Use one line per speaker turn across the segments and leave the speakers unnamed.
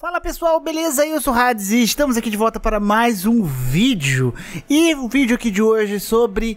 Fala pessoal, beleza? Eu sou o Hades e estamos aqui de volta para mais um vídeo. E o vídeo aqui de hoje é sobre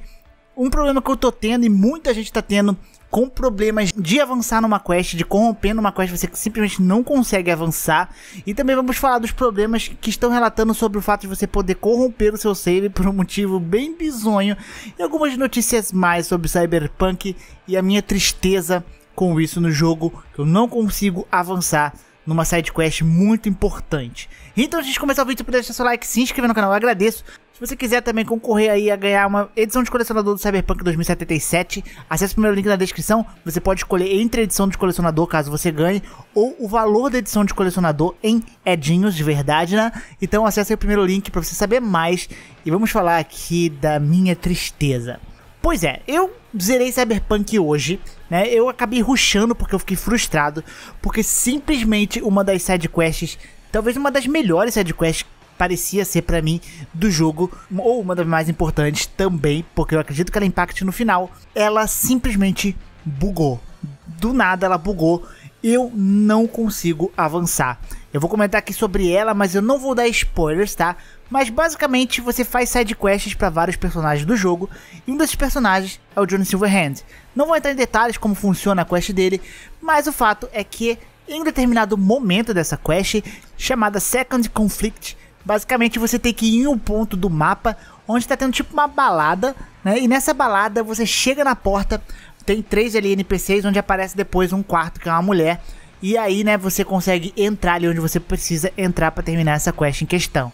um problema que eu tô tendo e muita gente tá tendo com problemas de avançar numa quest, de corromper numa quest, você simplesmente não consegue avançar. E também vamos falar dos problemas que estão relatando sobre o fato de você poder corromper o seu save por um motivo bem bizonho. E algumas notícias mais sobre Cyberpunk e a minha tristeza com isso no jogo, que eu não consigo avançar numa side quest muito importante. Então, antes de começar o vídeo, puder deixar seu like, se inscrever no canal, eu agradeço. Se você quiser também concorrer aí a ganhar uma edição de colecionador do Cyberpunk 2077, acesse o primeiro link na descrição. Você pode escolher entre a edição de colecionador, caso você ganhe, ou o valor da edição de colecionador em edinhos de verdade, né? Então acesse o primeiro link para você saber mais. E vamos falar aqui da minha tristeza. Pois é, eu zerei Cyberpunk hoje, né? Eu acabei ruxando porque eu fiquei frustrado, porque simplesmente uma das sidequests, talvez uma das melhores sidequests parecia ser para mim do jogo, ou uma das mais importantes também, porque eu acredito que ela impacte no final, ela simplesmente bugou. Do nada ela bugou, eu não consigo avançar. Eu vou comentar aqui sobre ela, mas eu não vou dar spoilers, tá? Mas basicamente você faz side quests para vários personagens do jogo, e um desses personagens é o John Silverhand. Não vou entrar em detalhes como funciona a quest dele, mas o fato é que em um determinado momento dessa quest, chamada Second Conflict, basicamente você tem que ir em um ponto do mapa onde está tendo tipo uma balada, né? E nessa balada você chega na porta, tem três ali NPCs onde aparece depois um quarto que é uma mulher. E aí, né, você consegue entrar ali onde você precisa entrar para terminar essa quest em questão.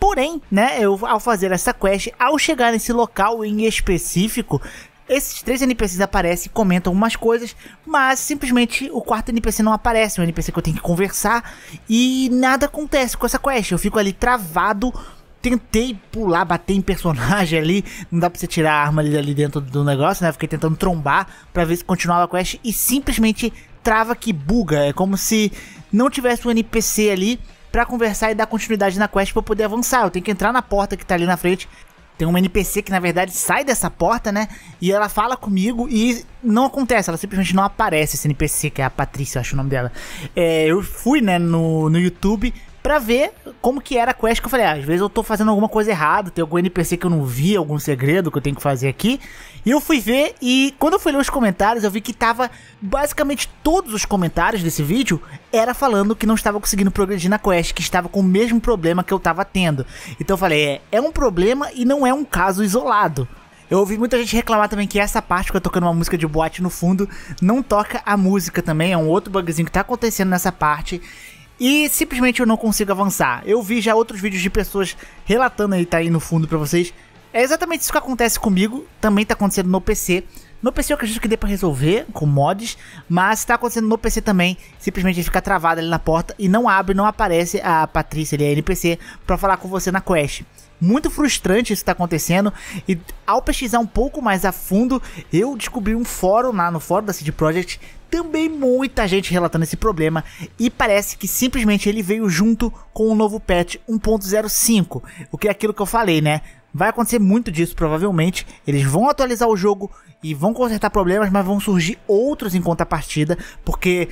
Porém, né, eu ao fazer essa quest, ao chegar nesse local em específico, esses três NPCs aparecem e comentam algumas coisas, mas simplesmente o quarto NPC não aparece, é um NPC que eu tenho que conversar, e nada acontece com essa quest. Eu fico ali travado, tentei pular, bater em personagem ali, não dá pra você tirar a arma ali, ali dentro do negócio, né? Fiquei tentando trombar para ver se continuava a quest, e simplesmente trava que buga, é como se não tivesse um NPC ali para conversar e dar continuidade na quest para poder avançar. Eu tenho que entrar na porta que tá ali na frente. Tem um NPC que na verdade sai dessa porta, né? E ela fala comigo e não acontece, ela simplesmente não aparece esse NPC, que é a Patrícia, eu acho o nome dela. É, eu fui, né, no, no YouTube para ver como que era a quest que eu falei, ah, às vezes eu tô fazendo alguma coisa errada, tem algum NPC que eu não vi, algum segredo que eu tenho que fazer aqui. E eu fui ver e quando eu fui ler os comentários, eu vi que tava basicamente todos os comentários desse vídeo era falando que não estava conseguindo progredir na quest, que estava com o mesmo problema que eu tava tendo. Então eu falei, é, é um problema e não é um caso isolado. Eu ouvi muita gente reclamar também que essa parte que eu tocando uma música de boate no fundo não toca a música também, é um outro bugzinho que tá acontecendo nessa parte e simplesmente eu não consigo avançar. Eu vi já outros vídeos de pessoas relatando aí, tá aí no fundo para vocês. É exatamente isso que acontece comigo, também tá acontecendo no PC. No PC eu acredito que dê pra resolver com mods, mas tá acontecendo no PC também, simplesmente ele fica travado ali na porta e não abre, não aparece a Patrícia ali, a NPC, pra falar com você na quest muito frustrante isso que tá acontecendo. E ao pesquisar um pouco mais a fundo, eu descobri um fórum lá no fórum da CD Projekt. Também muita gente relatando esse problema. E parece que simplesmente ele veio junto com o novo patch 1.05. O que é aquilo que eu falei, né? Vai acontecer muito disso, provavelmente. Eles vão atualizar o jogo e vão consertar problemas, mas vão surgir outros em contrapartida, porque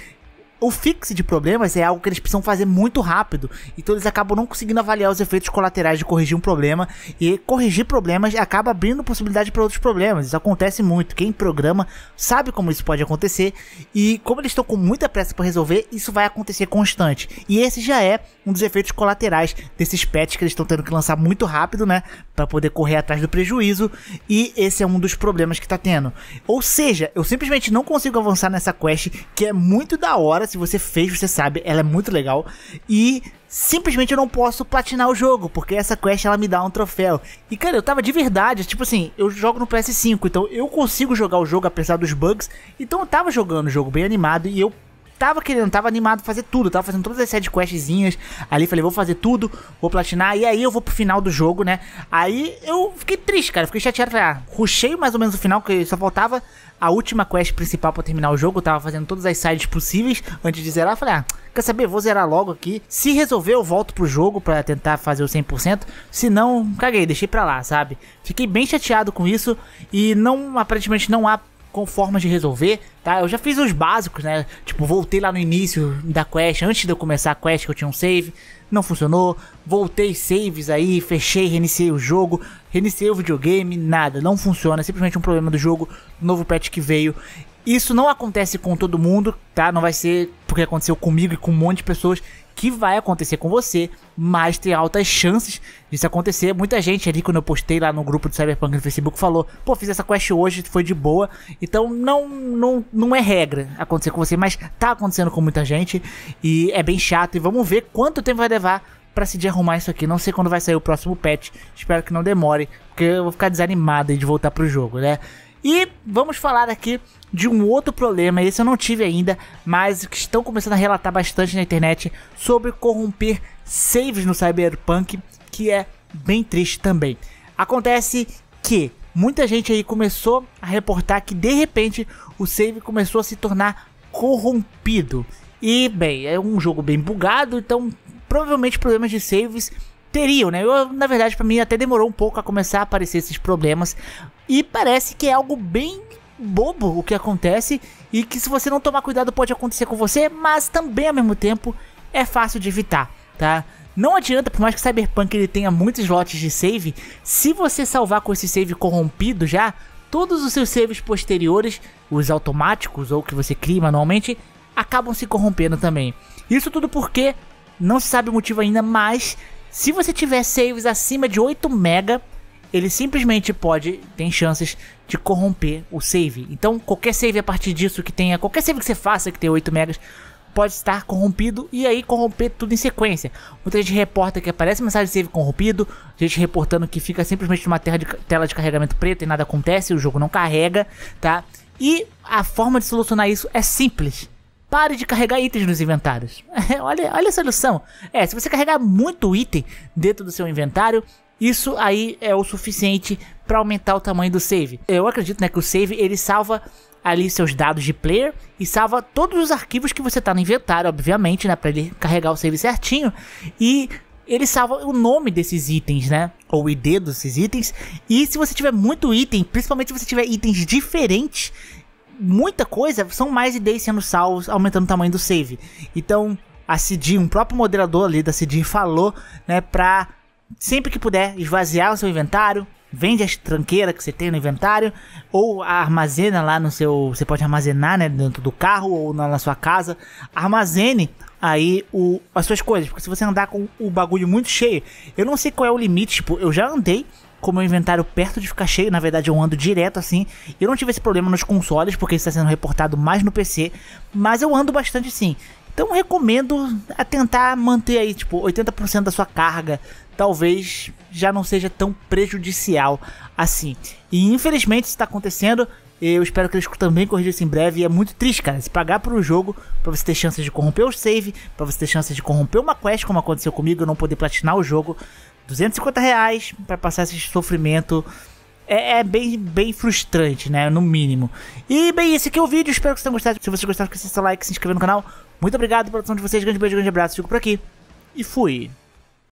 o fixe de problemas é algo que eles precisam fazer muito rápido, então eles acabam não conseguindo avaliar os efeitos colaterais de corrigir um problema, e corrigir problemas acaba abrindo possibilidade para outros problemas. Isso acontece muito. Quem programa sabe como isso pode acontecer, e como eles estão com muita pressa para resolver, isso vai acontecer constante. E esse já é um dos efeitos colaterais desses patches que eles estão tendo que lançar muito rápido, né? para poder correr atrás do prejuízo e esse é um dos problemas que tá tendo. Ou seja, eu simplesmente não consigo avançar nessa quest que é muito da hora, se você fez, você sabe, ela é muito legal e simplesmente eu não posso platinar o jogo, porque essa quest ela me dá um troféu. E cara, eu tava de verdade, tipo assim, eu jogo no PS5, então eu consigo jogar o jogo apesar dos bugs, então eu tava jogando o jogo bem animado e eu tava querendo, tava animado fazer tudo, tava fazendo todas as side questzinhas ali, falei, vou fazer tudo, vou platinar, e aí eu vou pro final do jogo, né? Aí eu fiquei triste, cara, fiquei chateado, falei, ah, rushei mais ou menos o final, que só faltava a última quest principal para terminar o jogo, eu tava fazendo todas as sides possíveis antes de zerar, falei, ah, quer saber, vou zerar logo aqui, se resolver eu volto pro jogo para tentar fazer o 100%, se não, caguei, deixei pra lá, sabe? Fiquei bem chateado com isso, e não, aparentemente não há com formas de resolver, tá? Eu já fiz os básicos, né? Tipo, voltei lá no início da quest, antes de eu começar a quest que eu tinha um save, não funcionou. Voltei saves aí, fechei, reiniciei o jogo, reiniciei o videogame, nada, não funciona, é simplesmente um problema do jogo, novo patch que veio. Isso não acontece com todo mundo, tá? Não vai ser porque aconteceu comigo e com um monte de pessoas, que vai acontecer com você, mas tem altas chances disso acontecer. Muita gente ali, quando eu postei lá no grupo do Cyberpunk no Facebook, falou: pô, fiz essa quest hoje, foi de boa. Então não, não, não é regra acontecer com você, mas tá acontecendo com muita gente e é bem chato. E vamos ver quanto tempo vai levar para se arrumar isso aqui. Não sei quando vai sair o próximo patch, espero que não demore, porque eu vou ficar desanimado de voltar pro jogo, né? E vamos falar aqui de um outro problema, esse eu não tive ainda, mas que estão começando a relatar bastante na internet sobre corromper saves no Cyberpunk, que é bem triste também. Acontece que muita gente aí começou a reportar que de repente o save começou a se tornar corrompido. E bem, é um jogo bem bugado, então provavelmente problemas de saves teriam, né? Eu, na verdade, para mim até demorou um pouco a começar a aparecer esses problemas. E parece que é algo bem bobo o que acontece e que se você não tomar cuidado pode acontecer com você, mas também ao mesmo tempo é fácil de evitar, tá? Não adianta, por mais que Cyberpunk ele tenha muitos lotes de save, se você salvar com esse save corrompido já, todos os seus saves posteriores, os automáticos ou que você cria manualmente, acabam se corrompendo também. Isso tudo porque não se sabe o motivo ainda, mas se você tiver saves acima de 8 mega, ele simplesmente pode, tem chances de corromper o save. Então, qualquer save a partir disso que tenha, qualquer save que você faça que tenha 8 megas, pode estar corrompido e aí corromper tudo em sequência. Muita gente reporta que aparece mensagem de save corrompido, gente reportando que fica simplesmente numa de, tela de carregamento preta e nada acontece, o jogo não carrega, tá? E a forma de solucionar isso é simples. Pare de carregar itens nos inventários. olha, olha a solução. É, se você carregar muito item dentro do seu inventário, isso aí é o suficiente para aumentar o tamanho do save. Eu acredito né, que o save ele salva ali seus dados de player e salva todos os arquivos que você está no inventário, obviamente, né, para ele carregar o save certinho e ele salva o nome desses itens, né? Ou o ID desses itens. E se você tiver muito item, principalmente se você tiver itens diferentes, muita coisa são mais ideias sendo salvos, aumentando o tamanho do save. Então, a CD, um próprio moderador ali da CD falou, né, pra sempre que puder esvaziar o seu inventário, vende as tranqueiras que você tem no inventário ou armazena lá no seu, você pode armazenar, né, dentro do carro ou na, na sua casa. Armazene aí o, as suas coisas, porque se você andar com o bagulho muito cheio, eu não sei qual é o limite, tipo, eu já andei com o meu inventário perto de ficar cheio, na verdade eu ando direto assim. Eu não tive esse problema nos consoles, porque isso está sendo reportado mais no PC, mas eu ando bastante sim. Então recomendo a tentar manter aí, tipo, 80% da sua carga, talvez já não seja tão prejudicial assim. E infelizmente isso está acontecendo, eu espero que eles também corrijam isso em breve. E é muito triste, cara. Se pagar por um jogo, pra você ter chances de corromper o save, pra você ter chances de corromper uma quest, como aconteceu comigo, eu não poder platinar o jogo. 250 reais para passar esse sofrimento é, é, bem, bem frustrante, né? No mínimo. E bem, esse aqui é o vídeo. Espero que vocês tenham gostado. Se vocês gostaram, esqueça seu like, se inscrever no canal. Muito obrigado pela atenção de vocês. Grande beijo, grande abraço. Fico por aqui. E fui.